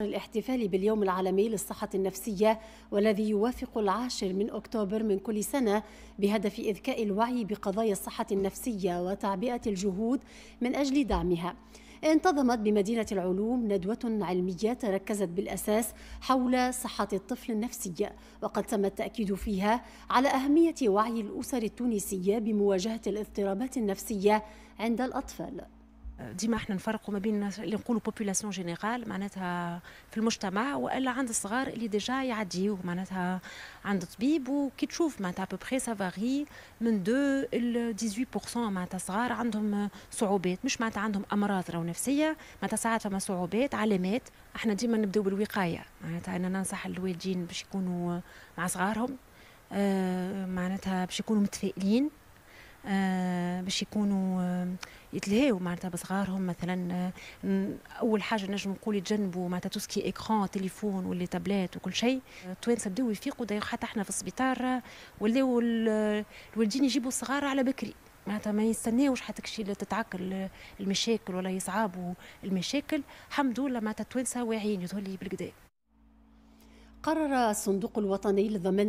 الاحتفال باليوم العالمي للصحة النفسية والذي يوافق العاشر من أكتوبر من كل سنة بهدف إذكاء الوعي بقضايا الصحة النفسية وتعبئة الجهود من أجل دعمها انتظمت بمدينة العلوم ندوة علمية تركزت بالأساس حول صحة الطفل النفسية وقد تم التأكيد فيها على أهمية وعي الأسر التونسية بمواجهة الاضطرابات النفسية عند الأطفال ديما احنا نفرقوا ما بين اللي نقولوا بوبولاسيون جينيرال معناتها في المجتمع والا عند الصغار اللي ديجا يعديو معناتها عند طبيب وكي تشوف معناتها ابوبخي سافاري من 2 ل 18% معناتها صغار عندهم صعوبات مش معناتها عندهم امراض راهو نفسيه معناتها ساعات فما صعوبات علامات احنا ديما نبداو بالوقايه معناتها انا ننصح الوالدين باش يكونوا مع صغارهم آه، معناتها باش يكونوا متفائلين آه، باش يكونوا آه، يتلهاو معناتها بصغارهم مثلا آه، اول حاجه نجم نقول يتجنبوا معناتها توسكي ايكرون تليفون ولا تابلات وكل شيء آه، التوانسه بداو يفيقوا دايو حتى احنا في السبيطار آه، ولاو الوالدين يجيبوا الصغار على بكري معناتها ما يستناوش حتى كشي تتعقل المشاكل ولا يصعبوا المشاكل الحمد لله معناتها التوانسه واعيين يظهر لي بالكدا قرر الصندوق الوطني للضمان